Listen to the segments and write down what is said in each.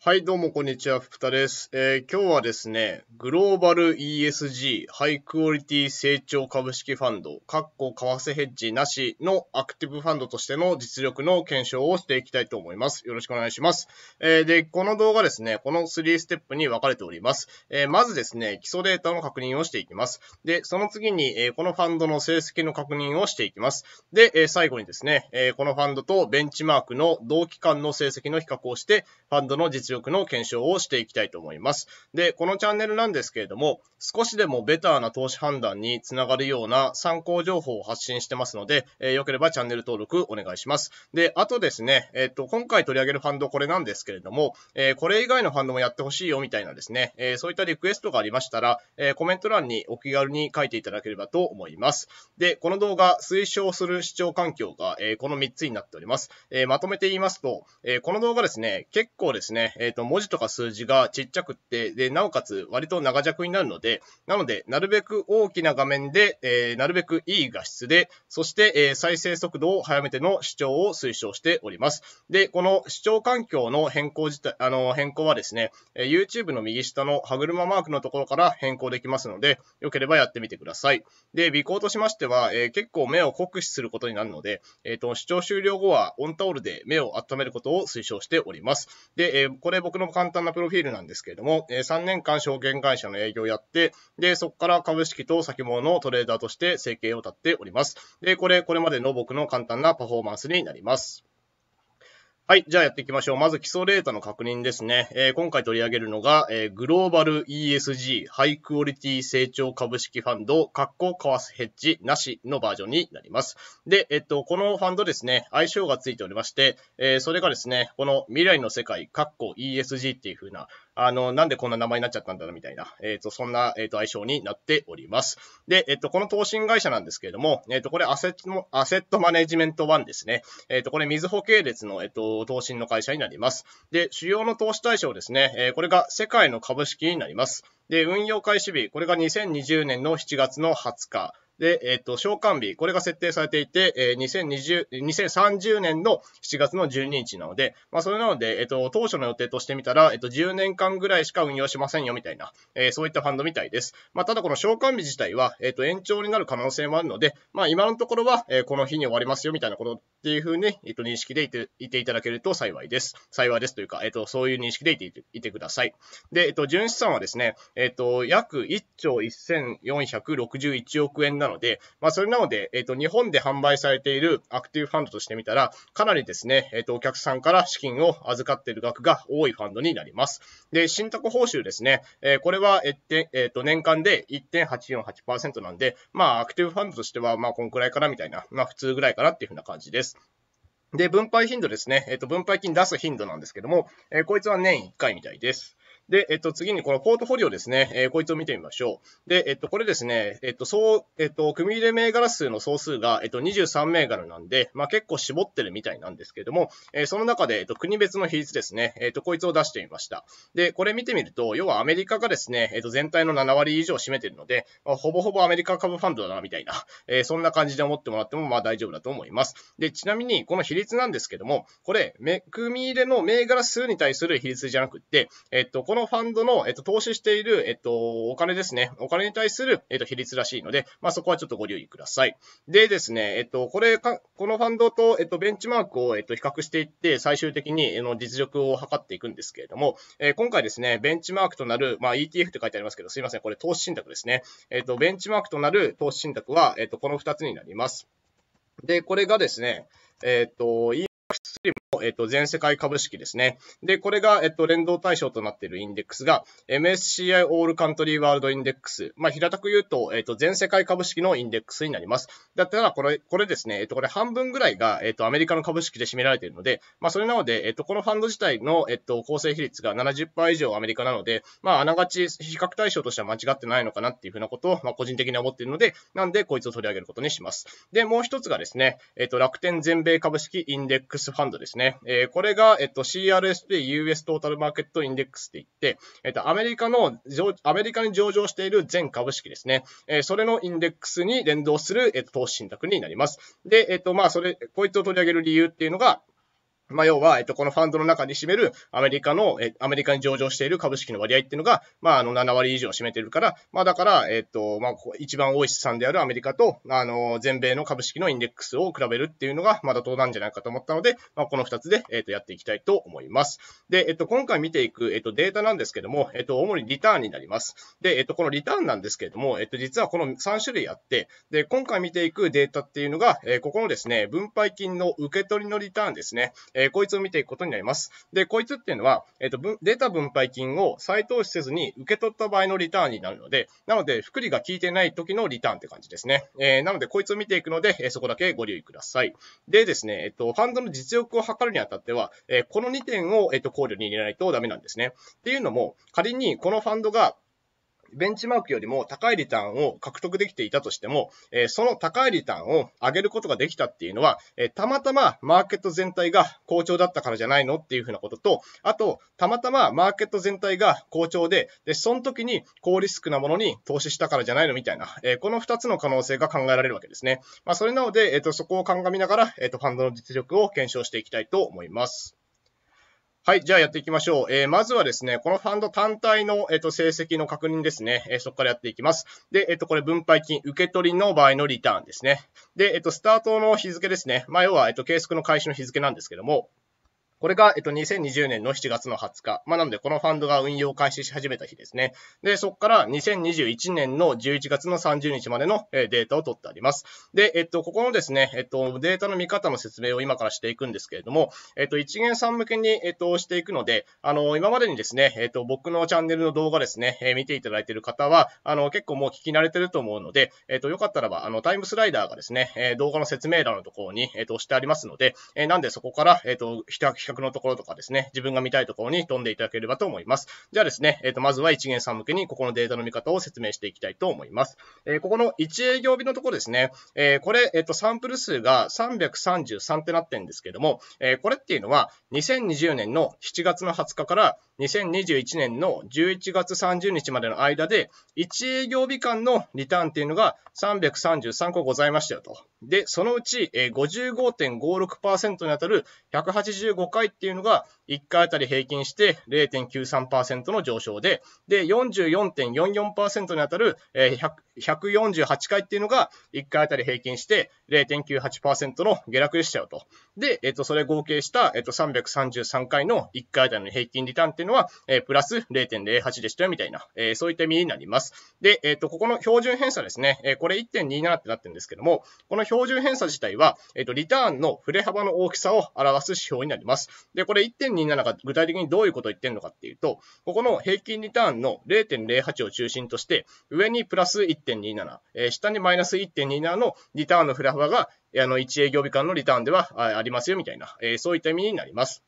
はい、どうもこんにちは、福田です。えー、今日はですね、グローバル ESG ハイクオリティ成長株式ファンド、カッコ為替ヘッジなしのアクティブファンドとしての実力の検証をしていきたいと思います。よろしくお願いします。えー、で、この動画ですね、この3ステップに分かれております。えー、まずですね、基礎データの確認をしていきます。で、その次に、えこのファンドの成績の確認をしていきます。で、え最後にですね、えこのファンドとベンチマークの同期間の成績の比較をして、ファンドの実力の検証をしていきたいと思います。で、このチャンネルなんですけれども、少しでもベターな投資判断につながるような参考情報を発信してますので、えー、よければチャンネル登録お願いします。で、あとですね、えっ、ー、と、今回取り上げるファンドこれなんですけれども、えー、これ以外のファンドもやってほしいよみたいなですね、えそういったリクエストがありましたら、えコメント欄にお気軽に書いていただければと思います。で、この動画、推奨する視聴環境が、えこの3つになっております。えまとめて言いますと、えこの動画ですね、結構ですね、えっ、ー、と、文字とか数字がちっちゃくって、で、なおかつ割と長尺になるので、なので、なるべく大きな画面で、えー、なるべくいい画質で、そして、えー、再生速度を早めての視聴を推奨しております。で、この視聴環境の変更自体、あの、変更はですね、え YouTube の右下の歯車マークのところから変更できますので、よければやってみてください。で、尾行としましては、え結構目を酷使することになるので、えっ、と、視聴終了後はオンタオルで目を温めることを推奨しております。で、えーこれ僕の簡単なプロフィールなんですけれども、え3年間証券会社の営業をやって、で、そこから株式と先物のトレーダーとして生計を立っております。で、これ、これまでの僕の簡単なパフォーマンスになります。はい。じゃあやっていきましょう。まず基礎データの確認ですね。えー、今回取り上げるのが、えー、グローバル ESG ハイクオリティ成長株式ファンド、コカ為替ヘッジなしのバージョンになります。で、えっと、このファンドですね、相性がついておりまして、えー、それがですね、この未来の世界、ッコ ESG っていう風な、あの、なんでこんな名前になっちゃったんだろうみたいな、えっ、ー、と、そんな、えっ、ー、と、相性になっております。で、えっ、ー、と、この投信会社なんですけれども、えっ、と、これアセット、アセットマネジメント1ですね。えっ、と、これ、みずほ系列の、えっ、と、投信の会社になります。で、主要の投資対象ですね、えこれが世界の株式になります。で、運用開始日、これが2020年の7月の20日。で、えっ、ー、と、召喚日、これが設定されていて、えー、2020、2030年の7月の12日なので、まあ、それなので、えっ、ー、と、当初の予定としてみたら、えっ、ー、と、10年間ぐらいしか運用しませんよ、みたいな、えー、そういったファンドみたいです。まあ、ただこの召喚日自体は、えっ、と、延長になる可能性もあるので、まあ、今のところは、えー、この日に終わりますよ、みたいなことっていうふうに、えっ、と、認識でいて、いていただけると幸いです。幸いですというか、えっ、と、そういう認識でいて、いてください。で、えっ、と、純資産はですね、えっ、と、約1兆1461億円ななので、まあ、それなので、えっ、と、日本で販売されているアクティブファンドとしてみたら、かなりですね、えっ、と、お客さんから資金を預かっている額が多いファンドになります。で、信託報酬ですね、えこれは、えっ、えと、年間で1.848%なんで、まあ、アクティブファンドとしては、まあ、こんくらいかなみたいな、まあ、普通ぐらいかなっていうふうな感じです。で、分配頻度ですね。えっ、と、分配金出す頻度なんですけども、えこいつは年1回みたいです。で、えっと、次にこのポートフォリオですね。えー、こいつを見てみましょう。で、えっと、これですね、えっと、そう、えっと、組入れ銘柄数の総数が、えっと、23銘柄なんで、まあ、結構絞ってるみたいなんですけども、えー、その中で、えっと、国別の比率ですね。えっと、こいつを出してみました。で、これ見てみると、要はアメリカがですね、えっと、全体の7割以上を占めてるので、まあ、ほぼほぼアメリカ株ファンドだな、みたいな、えー、そんな感じで思ってもらっても、まあ、大丈夫だと思います。で、ちなみに、この比率なんですけども、これ、組入れの銘柄数に対する比率じゃなくって、えっと、こののファンドの、えっと、投資している、えっと、お金ですね。お金に対する、えっと、比率らしいので、まあ、そこはちょっとご留意ください。でですね、えっと、これか、このファンドと、えっと、ベンチマークを、えっと、比較していって、最終的に、えの、実力を測っていくんですけれども、えー、今回ですね、ベンチマークとなる、まあ、ETF って書いてありますけど、すいません、これ投資信託ですね。えっと、ベンチマークとなる投資信託は、えっと、この2つになります。で、これがですね、えっと、えっと、全世界株式ですね。で、これが、えっと、連動対象となっているインデックスが、MSCI オールカントリーワールドインデックス。まあ、平たく言うと、えっと、全世界株式のインデックスになります。だったら、これ、これですね、えっと、これ半分ぐらいが、えっと、アメリカの株式で占められているので、まあ、それなので、えっと、このファンド自体の、えっと、構成比率が70%以上アメリカなので、まあ、あながち比較対象としては間違ってないのかなっていうふうなことを、まあ、個人的に思っているので、なんで、こいつを取り上げることにします。で、もう一つがですね、えっと、楽天全米株式インデックスファンドですね。えー、これが、えっと、CRSP US トータルマーケットインデックスって言って、えっと、アメリカの、アメリカに上場している全株式ですね。えー、それのインデックスに連動する、えっと、投資信託になります。で、えっと、まあ、それ、こいつを取り上げる理由っていうのが、まあ、要は、えっと、このファンドの中に占めるアメリカの、え、アメリカに上場している株式の割合っていうのが、まあ、あの、7割以上占めてるから、まあ、だから、えっと、まあ、一番多い資産であるアメリカと、あの、全米の株式のインデックスを比べるっていうのが、まあ、妥当なんじゃないかと思ったので、まあ、この2つで、えっと、やっていきたいと思います。で、えっと、今回見ていく、えっと、データなんですけども、えっと、主にリターンになります。で、えっと、このリターンなんですけれども、えっと、実はこの3種類あって、で、今回見ていくデータっていうのが、えここのですね、分配金の受け取りのリターンですね、えー、こいつを見ていくことになります。で、こいつっていうのは、えっ、ー、と、データ分配金を再投資せずに受け取った場合のリターンになるので、なので、福利が効いてない時のリターンって感じですね。えー、なので、こいつを見ていくので、えそこだけご留意ください。でですね、えっ、と、ファンドの実力を測るにあたっては、えこの2点を、えっ、と、考慮に入れないとダメなんですね。っていうのも、仮にこのファンドが、ベンチマークよりも高いリターンを獲得できていたとしても、えー、その高いリターンを上げることができたっていうのは、えー、たまたまマーケット全体が好調だったからじゃないのっていうふうなことと、あと、たまたまマーケット全体が好調で、で、その時に高リスクなものに投資したからじゃないのみたいな、えー、この2つの可能性が考えられるわけですね。まあ、それなので、えっ、と、そこを鑑みながら、えっ、と、ファンドの実力を検証していきたいと思います。はい、じゃあやっていきましょう。えー、まずはですね、このファンド単体の、えーと、成績の確認ですね。えー、そこからやっていきます。で、えっ、ー、と、これ分配金、受け取りの場合のリターンですね。で、えっ、と、スタートの日付ですね。まあ、要は、えっ、と、計測の開始の日付なんですけども、これが、えっと、2020年の7月の20日。まあ、なので、このファンドが運用開始し始めた日ですね。で、そこから2021年の11月の30日までの、データを取ってあります。で、えっと、ここのですね、えっと、データの見方の説明を今からしていくんですけれども、えっと、一元さん向けに、えっと、していくので、あの、今までにですね、えっと、僕のチャンネルの動画ですね、え見ていただいている方は、あの、結構もう聞き慣れてると思うので、えっと、よかったらば、あの、タイムスライダーがですね、え動画の説明欄のところに、えっと、押してありますので、えなんでそこから、えっと、企画のところとかですね、自分が見たいところに飛んでいただければと思います。じゃあですね、えっ、ー、と、まずは1元さん向けにここのデータの見方を説明していきたいと思います。えー、ここの1営業日のところですね、えー、これ、えっ、と、サンプル数が333ってなってるんですけども、えこれっていうのは2020年の7月の20日から2021年の11月30日までの間で1営業日間のリターンっていうのが333個ございましたよと。で、そのうち55.56%に当たる185回っていうのが1回あたり平均して0.93%の上昇で、で、44.44%に当たる100 148回っていうのが1回あたり平均して0.98%の下落でしたよと。で、えっと、それ合計した、えっと、333回の1回あたりの平均リターンっていうのは、えー、プラス0.08でしたよみたいな、えー、そういった意味になります。で、えっと、ここの標準偏差ですね、えー、これ1.27ってなってるんですけども、この標準偏差自体は、えっと、リターンの振れ幅の大きさを表す指標になります。で、これ1.27が具体的にどういうことを言ってるのかっていうと、ここの平均リターンの0.08を中心として、上にプラス1 1.27、え下にマイナス1.27のリターンのフラフラが、あの、1営業日間のリターンではありますよみたいな、えそういった意味になります。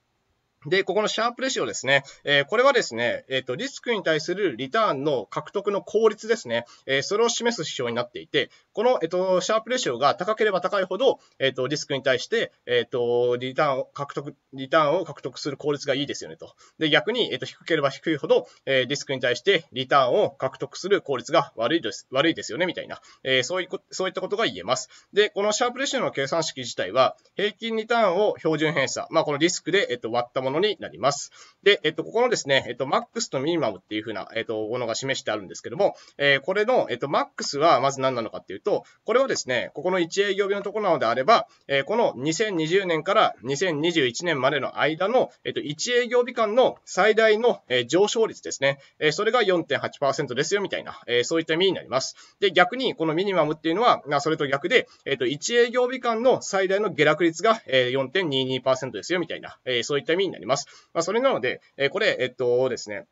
で、ここのシャープレシオですね。えー、これはですね、えっ、ー、と、リスクに対するリターンの獲得の効率ですね。えー、それを示す指標になっていて、この、えっ、と、シャープレシオが高ければ高いほど、えっ、と、リスクに対して、えっ、と、リターンを獲得、リターンを獲得する効率がいいですよねと。で、逆に、えっ、と、低ければ低いほど、えリスクに対してリターンを獲得する効率が悪いです、悪いですよね、みたいな。えそういうそういったことが言えます。で、このシャープレシオの計算式自体は、平均リターンを標準偏差、まあ、このリスクで、えっ、と、割ったものものになります。で、えっと、ここのですね、えっと、マックスとミニマムっていうふうな、えっと、ものが示してあるんですけども、えー、これの、えっと、マックスはまず何なのかっていうと、これをですね、ここの1営業日のところなのであれば、えー、この2020年から2021年までの間の、えっと、1営業日間の最大の、えー、上昇率ですね、えー、それが4.8%ですよみたいな、えー、そういった意味になります。で、逆に、このミニマムっていうのは、それと逆で、えっと、1営業日間の最大の下落率が、え4.22%ですよみたいな、えー、そういった意味になります。ります。まあ、それなので、えこれ、えっとですね、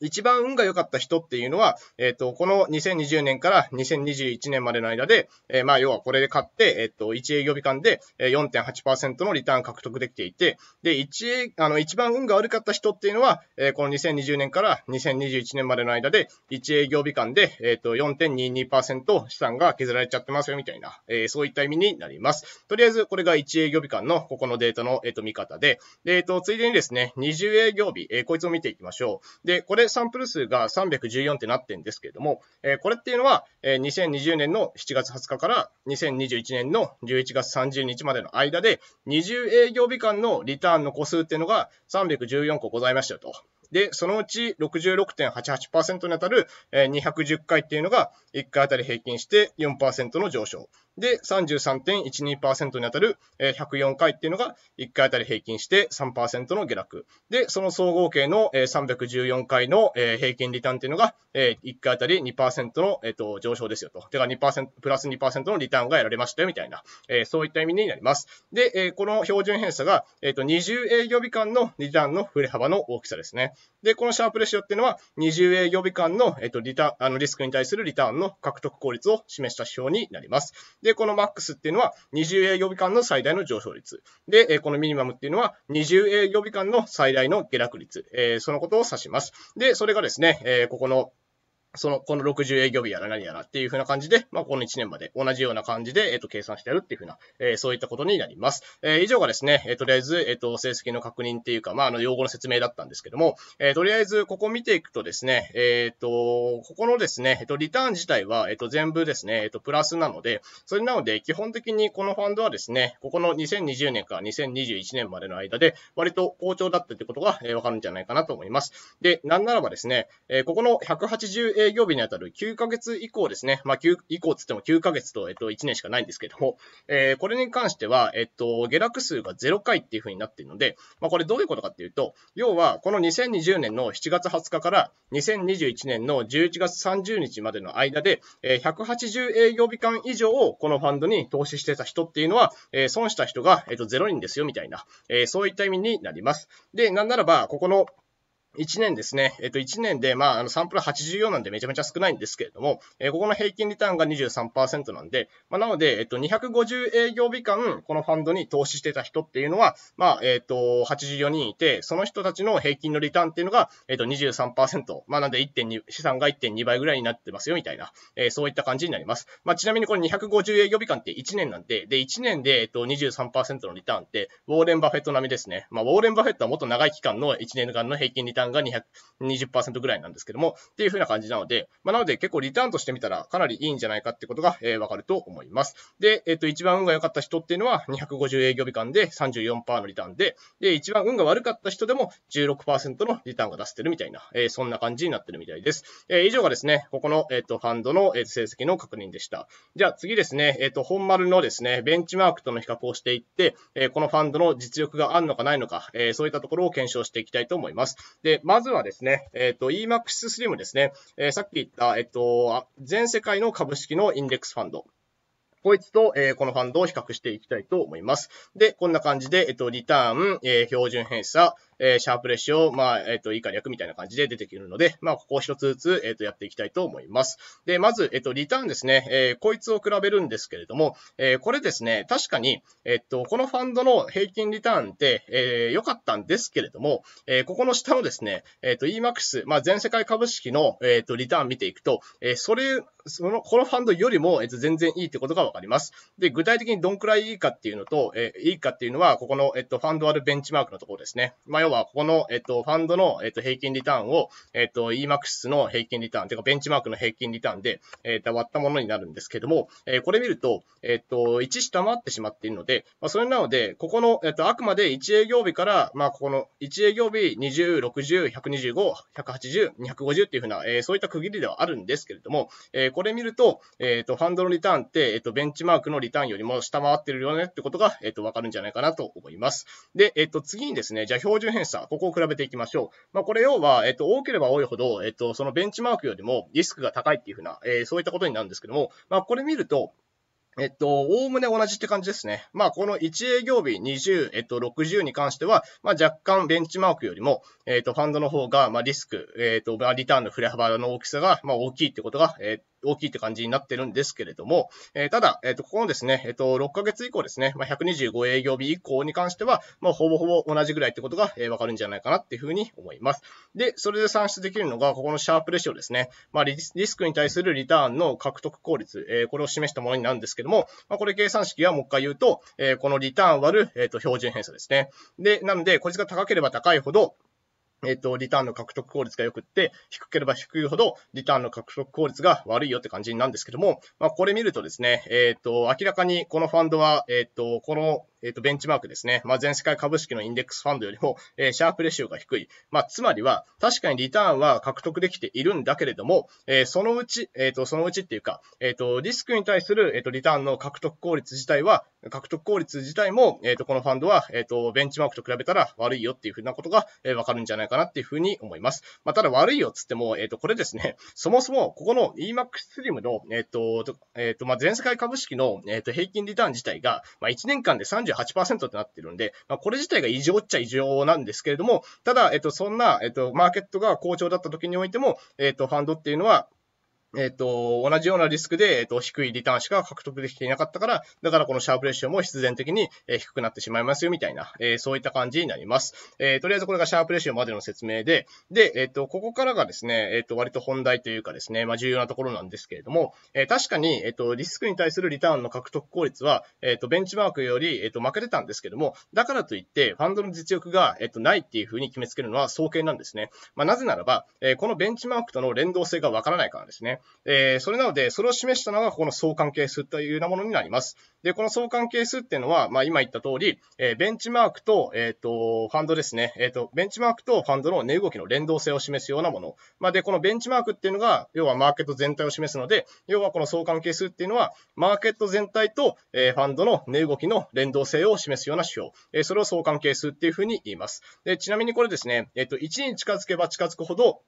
一番運が良かった人っていうのは、えっ、ー、と、この2020年から2021年までの間で、えー、まあ、要はこれで買って、えっ、ー、と、1営業日間で4.8%のリターン獲得できていて、で、1、あの、一番運が悪かった人っていうのは、えこの2020年から2021年までの間で、1営業日間で、えっ、ー、と、4.22%資産が削られちゃってますよ、みたいな、えそういった意味になります。とりあえず、これが1営業日間のここのデータの、えっ、と、見方で、で、えっ、と、ついでにですね、20営業日、えこいつを見ていきましょう。で、これれサンプル数が314ってなってるんですけれども、えー、これっていうのは、えー、2020年の7月20日から2021年の11月30日までの間で、20営業日間のリターンの個数っていうのが314個ございましたと。で、そのうち66.88%に当たる210回っていうのが1回あたり平均して4%の上昇。で、33.12%に当たる、104回っていうのが1回あたり平均して3%の下落。で、その総合計の、314回の、平均リターンっていうのが、1回あたり2%の、上昇ですよと。てか2%、プラス2%のリターンが得られましたよみたいな、そういった意味になります。で、この標準偏差が、20営業日間のリターンの振れ幅の大きさですね。で、このシャープレシオっていうのは20営業日間の、ターン、あのリスクに対するリターンの獲得効率を示した指標になります。で、このマックスっていうのは20営業日間の最大の上昇率。で、えこのミニマムっていうのは20営業日間の最大の下落率。えそのことを指します。で、それがですね、えここのその、この60営業日やら何やらっていう風な感じで、まあ、この1年まで同じような感じで、えっ、ー、と、計算してやるっていう風な、えー、そういったことになります。えー、以上がですね、えとりあえず、えっ、と、成績の確認っていうか、まあ、あの、用語の説明だったんですけども、えとりあえず、ここ見ていくとですね、えっ、と、ここのですね、えっ、と、リターン自体は、えっ、と、全部ですね、えっ、と、プラスなので、それなので、基本的にこのファンドはですね、ここの2020年から2021年までの間で、割と好調だったってことが、えわかるんじゃないかなと思います。で、なんならばですね、えここの180営業日にあたる9ヶ月以降ですね。まあ、9、以降つっても9ヶ月と、えっと、1年しかないんですけども、えー、これに関しては、えっと、下落数が0回っていう風になっているので、まあ、これどういうことかっていうと、要は、この2020年の7月20日から2021年の11月30日までの間で、えー、180営業日間以上をこのファンドに投資してた人っていうのは、えー、損した人が、えっと、0人ですよ、みたいな、えー、そういった意味になります。で、なんならば、ここの、1年ですね、えっと、1年で、まあ、あのサンプル84なんでめちゃめちゃ少ないんですけれども、えー、ここの平均リターンが23%なんで、まあ、なので、えっと、250営業日間、このファンドに投資してた人っていうのは、まあ、えっと、84人いて、その人たちの平均のリターンっていうのが、えっと23、まあ、なんで1.2、資産が1.2倍ぐらいになってますよ、みたいな、えー、そういった感じになります。まあ、ちなみにこれ250営業日間って1年なんで、で、1年で、えっと、23%のリターンって、ウォーレン・バフェット並みですね。まあ、ウォーレン・バフェットはもっと長い期間の1年間の平均リターンターンが220%ぐらいなんですけども、っていう風な感じなので、まあ、なので結構リターンとしてみたらかなりいいんじゃないかってことが、えー、わかると思います。で、えっ、ー、と、一番運が良かった人っていうのは250営業日間で34%のリターンで、で、一番運が悪かった人でも16%のリターンが出せてるみたいな、えー、そんな感じになってるみたいです。えー、以上がですね、ここの、えっ、と、ファンドの、えー、成績の確認でした。じゃあ次ですね、えっ、と、本丸のですね、ベンチマークとの比較をしていって、えこのファンドの実力があるのかないのか、えそういったところを検証していきたいと思います。で、で、まずはですね、えっ、ー、と、EMAX Slim ですね、えー、さっき言った、えっ、ー、と、全世界の株式のインデックスファンド。こいつと、えー、このファンドを比較していきたいと思います。で、こんな感じで、えっ、と、リターン、え標準偏差、えー、シャープレシオ、まあ、えっ、ー、と、以下略みたいな感じで出てくるので、まあ、ここを一つずつ、えっ、ー、と、やっていきたいと思います。で、まず、えっ、と、リターンですね、えこいつを比べるんですけれども、えこれですね、確かに、えっと、このファンドの平均リターンって、え良かったんですけれども、えここの下のですね、えっと、EMAX、まあ、全世界株式の、えっと、リターン見ていくと、えそれ、その、このファンドよりも、えっと、全然いいってことがわかります。で、具体的にどんくらいいいかっていうのと、えいいかっていうのは、ここの、えっと、ファンドあるベンチマークのところですね。まあ要は、ここの、えっと、ファンドの、えっと、平均リターンを、えっと、EMAX の平均リターン、てか、ベンチマークの平均リターンで、えっと、割ったものになるんですけども、えこれ見ると、えっと、1下回ってしまっているので、まあ、それなので、ここの、えっと、あくまで1営業日から、まあ、ここの1営業日20、60、125、180、250っていうふうな、えそういった区切りではあるんですけれども、えこれ見ると、えっと、ファンドのリターンって、えっと、ベンチマークのリターンよりも下回ってるよねってことが、えっと、わかるんじゃないかなと思います。で、えっと、次にですね、じゃあ、標準偏差、ここを比べていきましょう。まあ、これ要は、えっと、多ければ多いほど、えっと、そのベンチマークよりもリスクが高いっていうふうな、えー、そういったことになるんですけども、まあ、これ見ると、えっと、おおむね同じって感じですね。まあ、この1営業日20、えっと、60に関しては、まあ、若干ベンチマークよりも、えっと、ファンドの方が、まあ、リスク、えっと、まあ、リターンの振れ幅の大きさが、まあ、大きいってことが、えー大きいって感じになってるんですけれども、えー、ただ、えっ、と、ここのですね、えっ、と、6ヶ月以降ですね、まあ、125営業日以降に関しては、まあ、ほぼほぼ同じぐらいってことが、えー、わかるんじゃないかなっていうふうに思います。で、それで算出できるのが、ここのシャープレシオですね。まあリ、リスクに対するリターンの獲得効率、えこれを示したものになるんですけどども、まあ、これ計算式はもう一回言うと、えー、このリターン割る、えっ、ー、と、標準偏差ですね。で、なので、こいつが高ければ高いほど、えっ、ー、と、リターンの獲得効率が良くって、低ければ低いほどリターンの獲得効率が悪いよって感じなんですけども、まあ、これ見るとですね、えっ、ー、と、明らかにこのファンドは、えっ、ー、と、この、えっ、と、ベンチマークですね、まあ、全世界株式のインデックスファンドよりも、えシャープレシオが低い。まあ、つまりは、確かにリターンは獲得できているんだけれども、えそのうち、えっ、と、そのうちっていうか、えっ、と、リスクに対する、えっ、と、リターンの獲得効率自体は、獲得効率自体も、えっ、と、このファンドは、えっ、と、ベンチマークと比べたら悪いよっていうふうなことが、えわかるんじゃないかかなっていうふうに思います。まあ、ただ悪いよっつっても、えっ、ー、と、これですね、そもそもここの EMAX Slim の、えっ、ー、と、えっ、ー、と、まあ、全世界株式の、えっ、と、平均リターン自体が、まあ、1年間で38%ってなってるんで、まあ、これ自体が異常っちゃ異常なんですけれども、ただ、えっ、と、そんな、えっ、と、マーケットが好調だった時においても、えっ、と、ファンドっていうのは、えっ、ー、と、同じようなリスクで、えっ、ー、と、低いリターンしか獲得できていなかったから、だからこのシャープレシオも必然的に、え低くなってしまいますよ、みたいな、えそういった感じになります。えとりあえずこれがシャープレシオまでの説明で、で、えっ、と、ここからがですね、えっ、と、割と本題というかですね、まあ、重要なところなんですけれども、え確かに、えっ、と、リスクに対するリターンの獲得効率は、えっ、と、ベンチマークより、えっ、と、負けてたんですけども、だからといって、ファンドの実力が、えっ、と、ないっていうふうに決めつけるのは早計なんですね。まあ、なぜならば、えこのベンチマークとの連動性がわからないからですね。えー、それなので、それを示したのが、この相関係数というようなものになります。で、この相関係数っていうのは、まあ、今言った通り、えー、ベンチマークと、えっ、ー、と、ファンドですね。えっ、と、ベンチマークとファンドの値動きの連動性を示すようなもの。まあ、で、このベンチマークっていうのが、要はマーケット全体を示すので、要はこの相関係数っていうのは、マーケット全体と、えファンドの値動きの連動性を示すような指標。えそれを相関係数っていうふうに言います。で、ちなみにこれですね、えっ、と、1に近づけば近づくほど、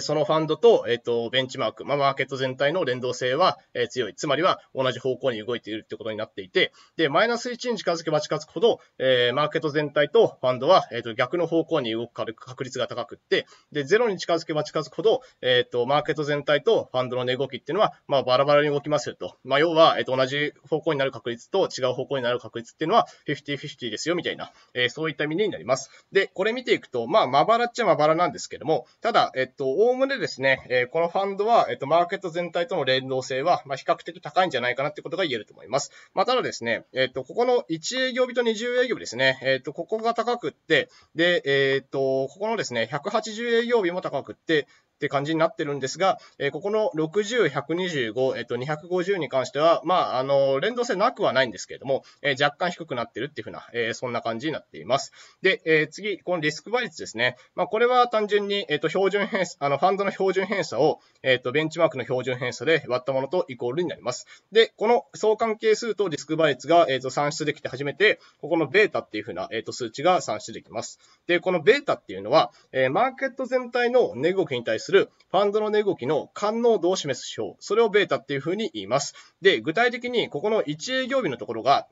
そのファンドと、えっ、と、ベンチマーク、まあ、マーケット全体の連動性は、え強い。つまりは、同じ方向に動いているってことになっていて、で、マイナス1に近づけば近づくほど、えマーケット全体とファンドは、えっ、と、逆の方向に動く確率が高くって、で、0に近づけば近づくほど、えっ、と、マーケット全体とファンドの値動きっていうのは、まあ、バラバラに動きますよと。まあ、要は、えっ、と、同じ方向になる確率と違う方向になる確率っていうのは、50-50ですよ、みたいな、えそういった意味になります。で、これ見ていくと、まあ、まばらっちゃまばらなんですけども、ただ、えっ、と、おおむねですね、えー、このファンドは、えっ、ー、と、マーケット全体との連動性は、まあ、比較的高いんじゃないかなってことが言えると思います。まあ、ただですね、えっ、ー、と、ここの1営業日と20営業日ですね、えっ、と、ここが高くって、で、えっ、と、ここのですね、180営業日も高くって、って感じになってるんですが、えー、ここの60、125、えっ、ー、と、250に関しては、まあ、あの、連動性なくはないんですけれども、えー、若干低くなってるっていうふうな、えそんな感じになっています。で、え次、このリスク倍率ですね。まあ、これは単純に、えっ、と、標準偏差、あの、ファンドの標準偏差を、えっ、と、ベンチマークの標準偏差で割ったものとイコールになります。で、この相関係数とリスク倍率が、えっ、と、算出できて初めて、ここのベータっていうふうな、えっ、と、数値が算出できます。で、このベータっていうのは、えマーケット全体の値動きに対するするファンドの値動きの感能度を示す指標、それをベータっていうふうに言います。で、具体的にここの1営業日のところが、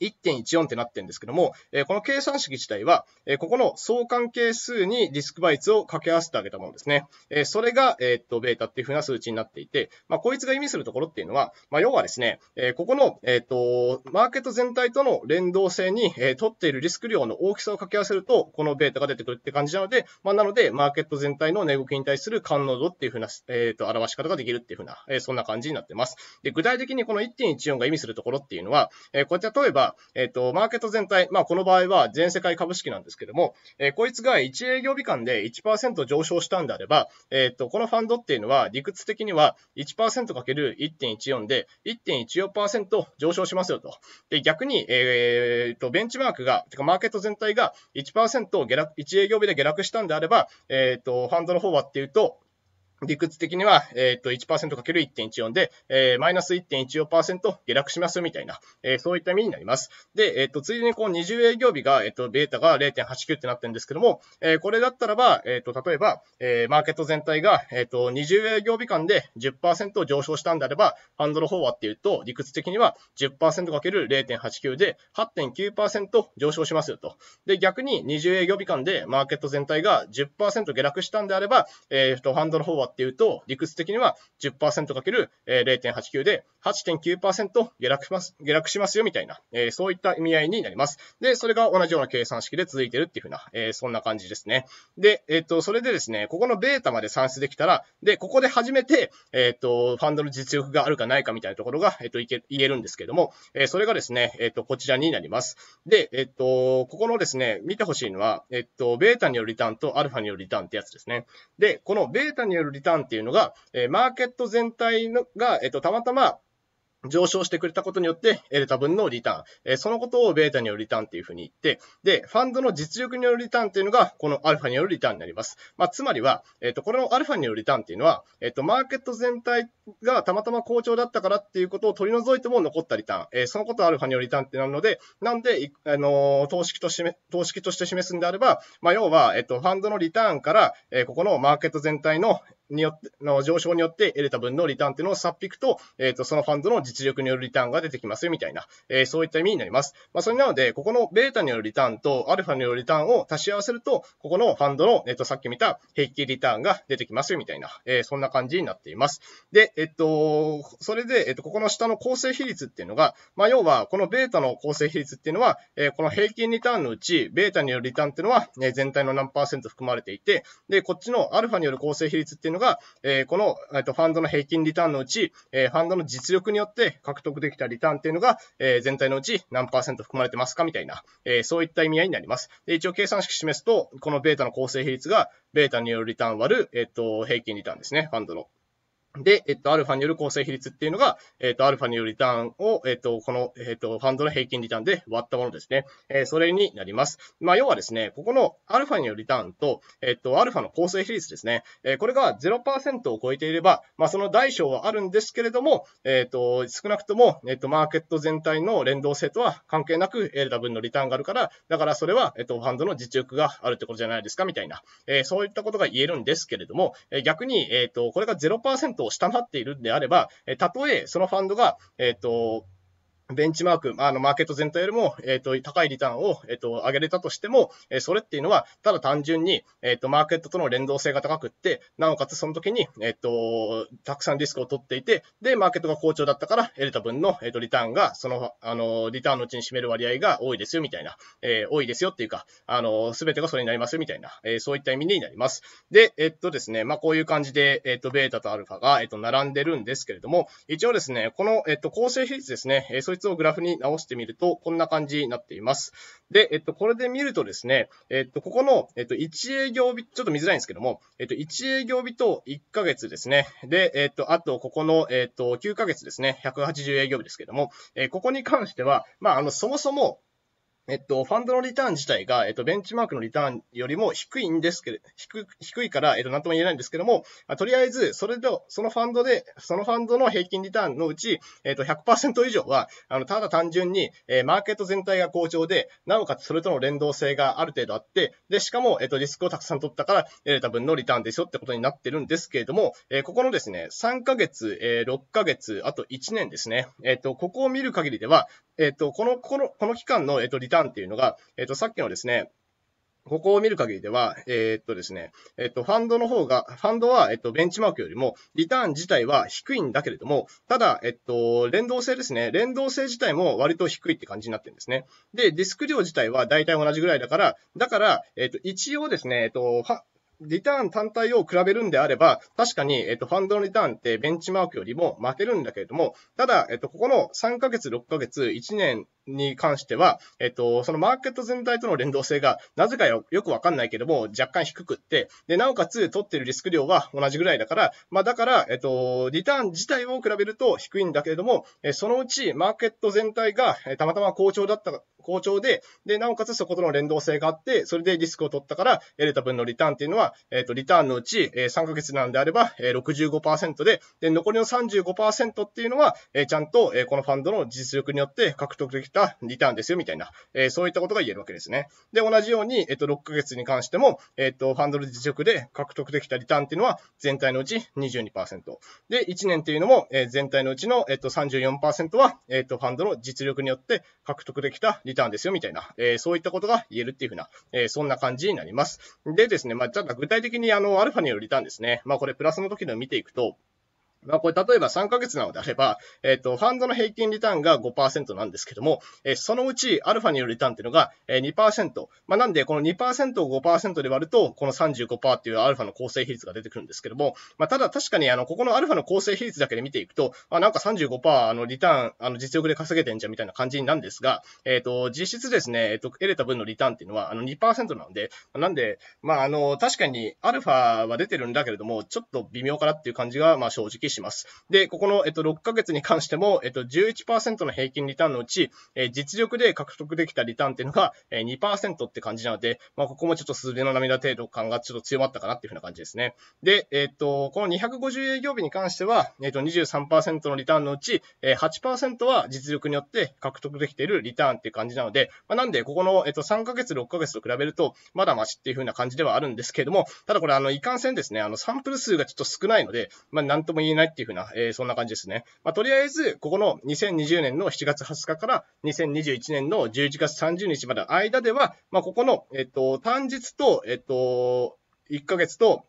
1.14ってなってるんですけども、えこの計算式自体は、えここの相関係数にディスクバイツを掛け合わせてあげたものですね。えそれが、えっと、ベータっていう風な数値になっていて、まあ、こいつが意味するところっていうのは、まあ、要はですね、えここの、えっと、マーケット全体との連動性に、え取っているリスク量の大きさを掛け合わせると、このベータが出てくるって感じなので、まあ、なので、マーケット全体の値動きに対する感濃度っていう風な、えっと、表し方ができるっていう風な、えそんな感じになってます。で、具体的にこの1.14が意味するところっていうのは、えこうやって例えば、えっ、ー、と、マーケット全体、まあ、この場合は全世界株式なんですけども、えー、こいつが1営業日間で1%上昇したんであれば、えっ、ー、と、このファンドっていうのは理屈的には 1%×1.14 で1.14%上昇しますよと。で、逆に、えっと、ベンチマークが、てかマーケット全体が1%下落、1営業日で下落したんであれば、えっと、ファンドの方はっていうと、理屈的には、えっ、ー、と、1%×1.14 で、えマイナス1.14%下落しますみたいな、えー、そういった意味になります。で、えっ、ー、と、ついでにこう20営業日が、えっ、と、ベータが0.89ってなってるんですけども、えこれだったらば、えっ、と、例えば、えマーケット全体が、えっ、と、20営業日間で10%上昇したんであれば、ハンドル方はっていうと、理屈的には 10%×0.89 で8.9%上昇しますよと。で、逆に20営業日間でマーケット全体が10%下落したんであれば、えっ、と、ハンドル方はっていうと、理屈的には 10%×0.89 で8.9%下落します、下落しますよみたいな、えそういった意味合いになります。で、それが同じような計算式で続いてるっていうふうな、えそんな感じですね。で、えっ、と、それでですね、ここのベータまで算出できたら、で、ここで初めて、えっ、と、ファンドの実力があるかないかみたいなところが、えっ、と、言えるんですけども、えそれがですね、えっ、と、こちらになります。で、えっ、と、ここのですね、見てほしいのは、えっ、と、ベータによるリターンとアルファによるリターンってやつですね。で、このベータによるリターンっていうのが、えー、マーケット全体のが、えっ、ー、と、たまたま、上昇してくれたことによって得れた分のリターン。えー、そのことをベータによるリターンっていうふうに言って、で、ファンドの実力によるリターンっていうのが、このアルファによるリターンになります。まあ、つまりは、えっ、ー、と、これのアルファによるリターンっていうのは、えっ、ー、と、マーケット全体がたまたま好調だったからっていうことを取り除いても残ったリターン。えそのことをアルファによるリターンってなるので、なんで、あの投資機としめ、投資機として示すんであれば、まあ、要は、えっ、と、ファンドのリターンから、えここのマーケット全体の、によって、の上昇によって得れた分のリターンっていうのをさっ引くと、えっ、ー、と、そのファンドの実力によるリターンが出てきますよ、みたいな、えー、そういった意味になります。まあ、それなので、ここのベータによるリターンとアルファによるリターンを足し合わせると、ここのファンドの、えっ、と、さっき見た平均リターンが出てきますよ、みたいな、えそんな感じになっています。で、えっと、それで、えっと、ここの下の構成比率っていうのが、まあ、要は、このベータの構成比率っていうのは、えこの平均リターンのうち、ベータによるリターンっていうのは、ね、全体の何パーセント含まれていて、で、こっちのアルファによる構成比率っていうのはのが、えー、この、えー、とファンドの平均リターンのうち、えー、ファンドの実力によって獲得できたリターンっていうのが、えー、全体のうち何パーセント含まれてますかみたいな、えー、そういった意味合いになります。で一応計算式示すと、このベータの構成比率が、ベータによるリターン割る、えっ、と、平均リターンですね、ファンドの。で、えっと、アルファによる構成比率っていうのが、えっと、アルファによるリターンを、えっと、この、えっと、ファンドの平均リターンで割ったものですね。えー、それになります。まあ、要はですね、ここのアルファによるリターンと、えっと、アルファの構成比率ですね。えー、これが0%を超えていれば、まあ、その代償はあるんですけれども、えっと、少なくとも、えっと、マーケット全体の連動性とは関係なく、得れた分のリターンがあるから、だからそれは、えっと、ファンドの実力があるってことじゃないですか、みたいな。えー、そういったことが言えるんですけれども、え逆に、えっと、これが0%を下回っているんであれば、たとえそのファンドが、えっ、と、ベンチマーク、あの、マーケット全体よりも、えっ、と、高いリターンを、えっ、と、上げれたとしても、えそれっていうのは、ただ単純に、えっ、と、マーケットとの連動性が高くって、なおかつその時に、えっ、と、たくさんリスクを取っていて、で、マーケットが好調だったから得れた分の、えっ、と、リターンが、その、あの、リターンのうちに占める割合が多いですよ、みたいな、え多いですよっていうか、あの、すべてがそれになりますよ、みたいな、えそういった意味になります。で、えっとですね、まあ、こういう感じで、えっと、ベータとアルファが、えっと、並んでるんですけれども、一応ですね、この、えっと、構成比率ですね、えそういをグラフに直してみると、こんな感じになっています。で、えっと、これで見るとですね、えっと、ここの、えっと、1営業日、ちょっと見づらいんですけども、えっと、1営業日と1ヶ月ですね。で、えっと、あと、ここの、えっと、9ヶ月ですね、180営業日ですけども、えここに関しては、まあ、あの、そもそも、えっと、ファンドのリターン自体が、えっと、ベンチマークのリターンよりも低いんですけど、低いから、えっと、なんとも言えないんですけども、とりあえず、それと、そのファンドで、そのファンドの平均リターンのうち、えっと、100%以上は、あの、ただ単純に、えマーケット全体が好調で、なおかつそれとの連動性がある程度あって、で、しかも、えっと、リスクをたくさん取ったから、得れた分のリターンですよってことになってるんですけれども、えここのですね、3ヶ月、え6ヶ月、あと1年ですね、えっと、ここを見る限りでは、えっと、この、この、この期間の、えっと、リターンっていうのが、えっと、さっきのですね、ここを見る限りでは、えー、っとですね、えっと、ファンドの方が、ファンドは、えっと、ベンチマークよりも、リターン自体は低いんだけれども、ただ、えっと、連動性ですね、連動性自体も割と低いって感じになってるんですね。で、ディスク量自体は大体同じぐらいだから、だから、えっと、一応ですね、えっと、リターン単体を比べるんであれば、確かに、えっと、ファンドのリターンってベンチマークよりも負けるんだけれども、ただ、えっと、ここの3ヶ月、6ヶ月、1年に関しては、えっと、そのマーケット全体との連動性が、なぜかよよくわかんないけども、若干低くって、で、なおかつ、取ってるリスク量は同じぐらいだから、まあ、だから、えっと、リターン自体を比べると低いんだけれども、えそのうち、マーケット全体が、えたまたま好調だった、好調で、で、なおかつそことの連動性があって、それでリスクを取ったから、得れた分のリターンっていうのは、えっ、と、リターンのうち、え3ヶ月なんであれば、え65%で、で、残りの35%っていうのは、えちゃんと、えこのファンドの実力によって獲得できたリターンですよ、みたいな、えそういったことが言えるわけですね。で、同じように、えっ、と、6ヶ月に関しても、えっ、と、ファンドの実力で獲得できたリターンっていうのは、全体のうち22%。で、1年っていうのも、え全体のうちの、えっ、と、34%は、えっ、と、ファンドの実力によって獲得できたリターンですよ、みたいな、えそういったことが言えるっていうふうな、えそんな感じになります。でですね、まあ、ただ具体的にあの、アルファによるリターンですね。まあこれプラスの時の見ていくと、まあ、これ、例えば3ヶ月なのであれば、えっ、と、ファンドの平均リターンが5%なんですけども、えそのうち、アルファによるリターンっていうのが、え2%。まあ、なんで、この2%を5%で割ると、この35%っていうアルファの構成比率が出てくるんですけども、まあ、ただ確かに、あの、ここのアルファの構成比率だけで見ていくと、あ、なんか35%、あの、リターン、あの、実力で稼げてんじゃんみたいな感じなんですが、えっ、と、実質ですね、えっ、と、得れた分のリターンっていうのは、あの2、2%なので、なんで、まあ、あの、確かに、アルファは出てるんだけれども、ちょっと微妙かなっていう感じが、まあ、正直します。で、ここの、えっと、6ヶ月に関しても、えっと、11%の平均リターンのうち、えー、実力で獲得できたリターンっていうのが、えー、2%って感じなので、まあ、ここもちょっと数字の涙程度感がちょっと強まったかなっていうふうな感じですね。で、えっと、この250営業日に関しては、えっと、23%のリターンのうち、えー、8%は実力によって獲得できているリターンっていう感じなので、まあ、なんで、ここの、えっと、3ヶ月、6ヶ月と比べると、まだマシっていうふうな感じではあるんですけれども、ただこれ、あの、いかんせんですね、あの、サンプル数がちょっと少ないので、まあ、なんとも言えないないっていうふうな、えー、そんな感じですね。まあ、とりあえず、ここの2020年の7月20日から2021年の11月30日までの間では、まあ、ここの、えっと、単日と、えっと、1ヶ月と、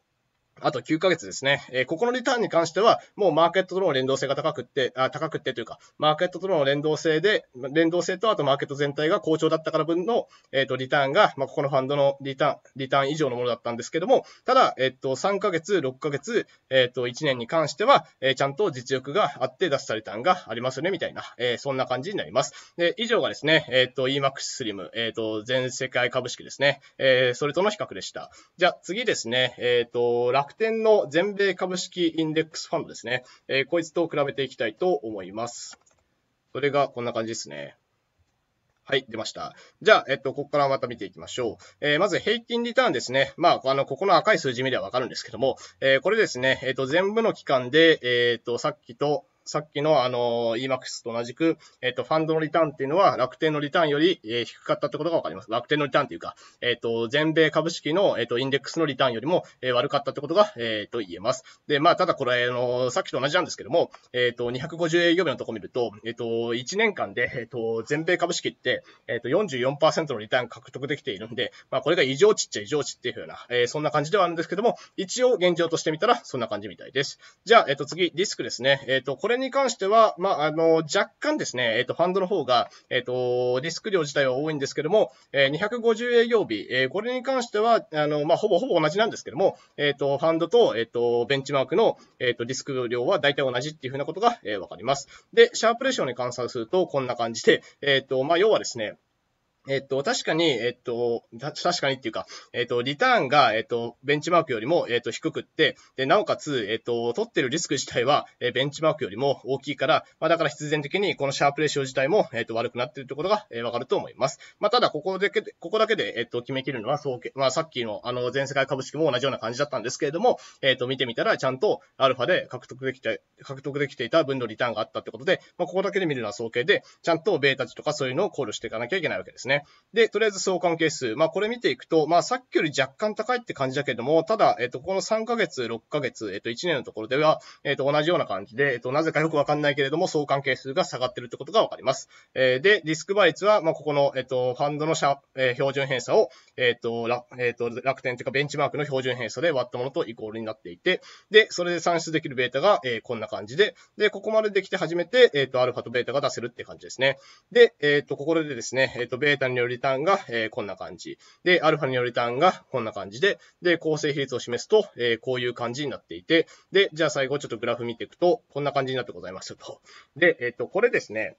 あと9ヶ月ですね。えー、ここのリターンに関しては、もうマーケットとの連動性が高くって、あ高くってというか、マーケットとの連動性で、連動性とあとマーケット全体が好調だったから分の、えっ、ー、と、リターンが、まあ、ここのファンドのリターン、リターン以上のものだったんですけども、ただ、えっ、ー、と、3ヶ月、6ヶ月、えっ、と、1年に関しては、えちゃんと実力があって出したリターンがありますよね、みたいな、えそんな感じになります。で、以上がですね、えっ、ー、と、EMAX Slim、えっ、と、全世界株式ですね、えそれとの比較でした。じゃあ、次ですね、えっ、と、楽天の全米株式インデックスファンドですね。えー、こいつと比べていきたいと思います。それがこんな感じですね。はい、出ました。じゃあ、えっと、ここからまた見ていきましょう。えー、まず平均リターンですね。まあ、あの、ここの赤い数字見ればわかるんですけども、えー、これですね、えっと、全部の期間で、えっと、さっきと、さっきのあの EMAX と同じく、えっ、と、ファンドのリターンっていうのは楽天のリターンより、え低かったってことがわかります。楽天のリターンっていうか、えっ、と、全米株式の、えっ、と、インデックスのリターンよりも、え悪かったってことが、えっ、と、言えます。で、まあ、ただこれ、あの、さっきと同じなんですけども、えっ、と、250営業日のとこ見ると、えっ、と、1年間で、えっ、と、全米株式って、えっ、と、44%のリターン獲得できているんで、まあ、これが異常値っちゃ異常値っていうふうな、えそんな感じではあるんですけども、一応現状としてみたら、そんな感じみたいです。じゃあ、えっ、と、次、リスクですね。えっ、と、これに関しては、まあ、あの、若干ですね、えっ、と、ファンドの方が、えっ、と、リスク量自体は多いんですけども、え250営業日、えこれに関しては、あの、まあ、ほぼほぼ同じなんですけども、えっ、と、ファンドと、えっ、と、ベンチマークの、えっ、と、リスク量は大体同じっていうふうなことが、えわかります。で、シャープレシオに換算すると、こんな感じで、えっ、と、まあ、要はですね、えっと、確かに、えっと、確かにっていうか、えっと、リターンが、えっと、ベンチマークよりも、えっと、低くって、で、なおかつ、えっと、取ってるリスク自体は、えベンチマークよりも大きいから、まあ、だから必然的にこのシャープレシオ自体も、えっと、悪くなっているところが、えわかると思います。まあ、ただ、ここだけで、ここだけで、えっと、決めきるのは、そう、まあ、さっきの、あの、全世界株式も同じような感じだったんですけれども、えっと、見てみたら、ちゃんと、アルファで獲得できた、獲得できていた分のリターンがあったってことで、まあ、ここだけで見るのは総計で、ちゃんとベータ値とかそういうのを考慮していかなきゃいけないわけですね。で、とりあえず相関係数。まあ、これ見ていくと、まあ、さっきより若干高いって感じだけども、ただ、えっと、この3ヶ月、6ヶ月、えっと、1年のところでは、えっと、同じような感じで、えっと、なぜかよくわかんないけれども、相関係数が下がってるってことがわかります。えー、で、リスク倍率は、まあ、ここの、えっと、ファンドの社、えー、標準偏差を、えっと、楽えっと、楽天というか、ベンチマークの標準偏差で割ったものとイコールになっていて、で、それで算出できるベータが、えー、こんな感じで、で、ここまでできて初めて、えっと、アルファとベータが出せるって感じですね。で、えっと、ここでですね、えっと、ベータナによーンが、えー、こんな感じ。で、アルファによりンがこんな感じで、で、構成比率を示すと、えー、こういう感じになっていて、で、じゃあ最後ちょっとグラフ見ていくと、こんな感じになってございますと。で、えっ、ー、と、これですね、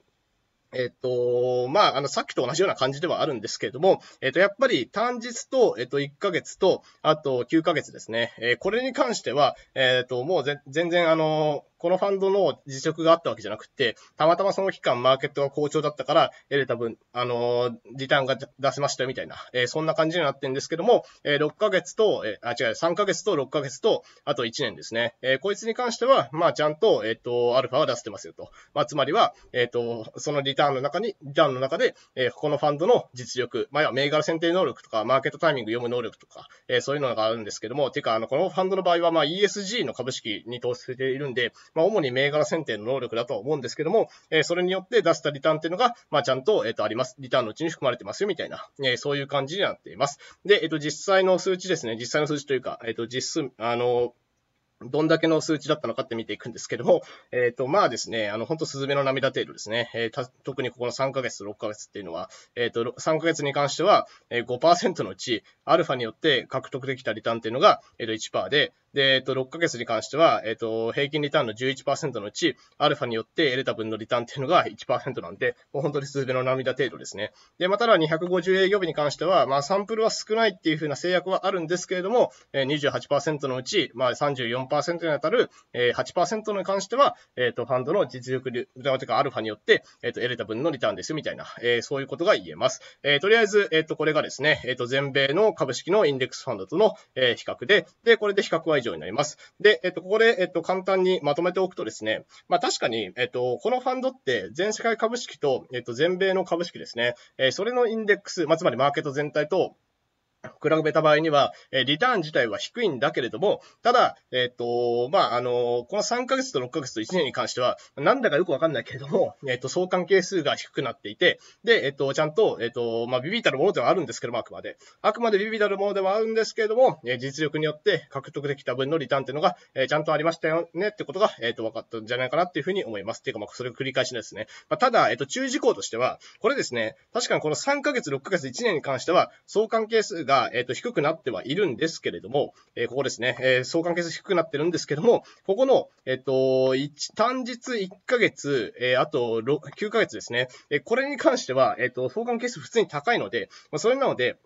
えっと、まあ、あの、さっきと同じような感じではあるんですけれども、えっと、やっぱり単日と、えっと、1ヶ月と、あと9ヶ月ですね。えー、これに関しては、えっと、もう全然、あの、このファンドの実力があったわけじゃなくて、たまたまその期間マーケットが好調だったから得れた分、あのリターンが出せましたみたいな、えー、そんな感じになってるんですけども、えー、6ヶ月と、えー、あ、違う、3ヶ月と6ヶ月と、あと1年ですね。えー、こいつに関しては、まあ、ちゃんと、えっ、ー、と、アルファは出せてますよと。まあ、つまりは、えっ、と、そのリターンの中に、リターンの中で、えここのファンドの実力、まあ、銘柄選定能力とか、マーケットタイミング読む能力とか、えそういうのがあるんですけども、てか、あの、このファンドの場合は、まあ、ESG の株式に投資しているんで、まあ、主に銘柄選定の能力だとは思うんですけども、えそれによって出したリターンっていうのが、まあ、ちゃんと、えっ、と、あります。リターンのうちに含まれてますよ、みたいな、えそういう感じになっています。で、えっ、と、実際の数値ですね。実際の数値というか、えっ、と、実数、あのどんだけの数値だったのかって見ていくんですけども、えっ、ー、と、まあですね、あの、ほんとスズメの涙程度ですね、えー、特にここの3ヶ月と6ヶ月っていうのは、えっ、ー、と、3ヶ月に関しては、5%のうち、アルファによって獲得できたリターンっていうのが、えっ、ー、と、1%で、で、えっと、6ヶ月に関しては、えっと、平均リターンの11%のうち、アルファによって得れた分のリターンっていうのが1%なんで、もう本当に数べの涙程度ですね。で、まただ250営業日に関しては、まあ、サンプルは少ないっていうふうな制約はあるんですけれども、28%のうち、まあ34、に当たる、8%に関しては、えっ、と、ファンドの実力、というか、アルファによって、えっ、と、得れた分のリターンですみたいな、えー、そういうことが言えます。えー、とりあえず、えっ、と、これがですね、えっ、と、全米の株式のインデックスファンドとの、えー、比較で、で、これで比較は以上になります。で、えっと、ここで、えっと、簡単にまとめておくとですね、まあ、確かに、えっと、このファンドって全世界株式と、えっと、全米の株式ですね、えー、それのインデックス、まあ、つまりマーケット全体と、比べた場合には、えリターン自体は低いんだけれども、ただ、えっ、ー、と、まあ、あのこの3ヶ月と6ヶ月と1年に関しては、なんだかよくわかんないけれども、えっ、ー、と、相関係数が低くなっていて、で、えっ、ー、と、ちゃんと、えっ、と、まあ、ビビたるものではあるんですけども、あくまで。あくまでビビたるものではあるんですけれども、え実力によって獲得できた分のリターンっていうのが、えちゃんとありましたよねってことが、えっ、と、分かったんじゃないかなっていうふうに思います。っていうか、まあ、それを繰り返しですね。まあ、ただ、えっ、と、注意事項としては、これですね、確かにこの3ヶ月、6ヶ月、1年に関しては、相関係数がが、えっ、ー、と、低くなってはいるんですけれども、えー、ここですね、えー、相関係数低くなってるんですけども、ここの、えっ、ー、と、単日1ヶ月、えあと、9ヶ月ですね、えこれに関しては、えっ、と、相関係数普通に高いので、まあ、それなので、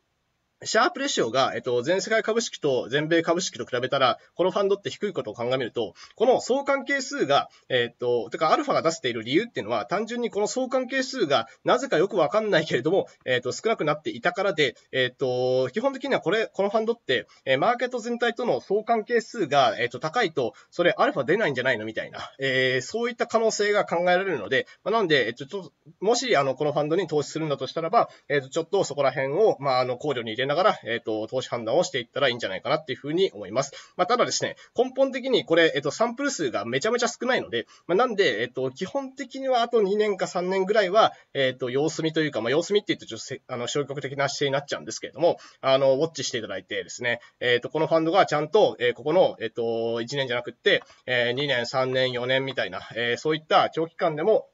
シャープレシオが、えっと、全世界株式と全米株式と比べたら、このファンドって低いことを考えると、この相関係数が、えっと、てか、アルファが出している理由っていうのは、単純にこの相関係数が、なぜかよくわかんないけれども、えっと、少なくなっていたからで、えっと、基本的にはこれ、このファンドって、えマーケット全体との相関係数が、えっと、高いと、それ、アルファ出ないんじゃないのみたいな、えー、そういった可能性が考えられるので、まあ、なんで、えっと、もし、あの、このファンドに投資するんだとしたらば、えっと、ちょっとそこら辺を、まあ、あの、考慮に入れなながら、えっ、と、投資判断をしていったらいいんじゃないかなっていうふうに思います。まあ、ただですね、根本的にこれ、えっ、と、サンプル数がめちゃめちゃ少ないので、まあ、なんで、えっ、と、基本的にはあと2年か3年ぐらいは、えっ、と、様子見というか、まあ、様子見って言うとちょっとあの、消極的な姿勢になっちゃうんですけれども、あの、ウォッチしていただいてですね、えっ、と、このファンドがちゃんと、えここの、えっ、と、1年じゃなくって、え2年、3年、4年みたいな、えそういった長期間でも、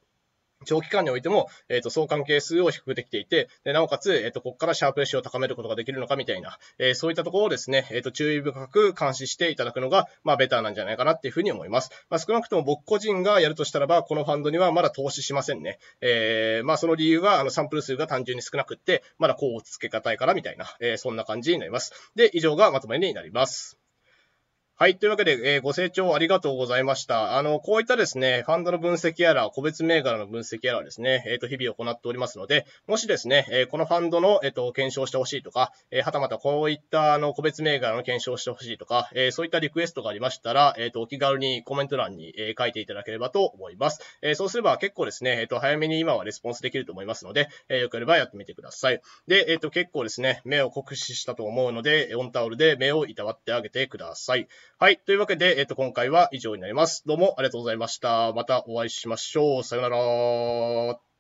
長期間においても、えっ、ー、と、相関係数を低くできていて、で、なおかつ、えっ、ー、と、ここからシャープレッシュを高めることができるのかみたいな、えー、そういったところをですね、えっ、と、注意深く監視していただくのが、まあ、ベターなんじゃないかなっていうふうに思います。まあ、少なくとも僕個人がやるとしたらば、このファンドにはまだ投資しませんね。えまあ、その理由は、あの、サンプル数が単純に少なくって、まだこう着けがたいからみたいな、えそんな感じになります。で、以上がまとめになります。はい。というわけで、えー、ご清聴ありがとうございました。あの、こういったですね、ファンドの分析やら、個別銘柄の分析やらですね、えっ、ー、と、日々行っておりますので、もしですね、えー、このファンドの、えっ、と、検証してほしいとか、えはたまたこういった、あの、個別銘柄の検証してほしいとか、えそういったリクエストがありましたら、えっ、と、お気軽にコメント欄に、え書いていただければと思います。えそうすれば結構ですね、えっ、と、早めに今はレスポンスできると思いますので、えよければやってみてください。で、えっ、と、結構ですね、目を酷使したと思うので、オンタオルで目をいたわってあげてください。はい。というわけで、えっ、と、今回は以上になります。どうもありがとうございました。またお会いしましょう。さよなら。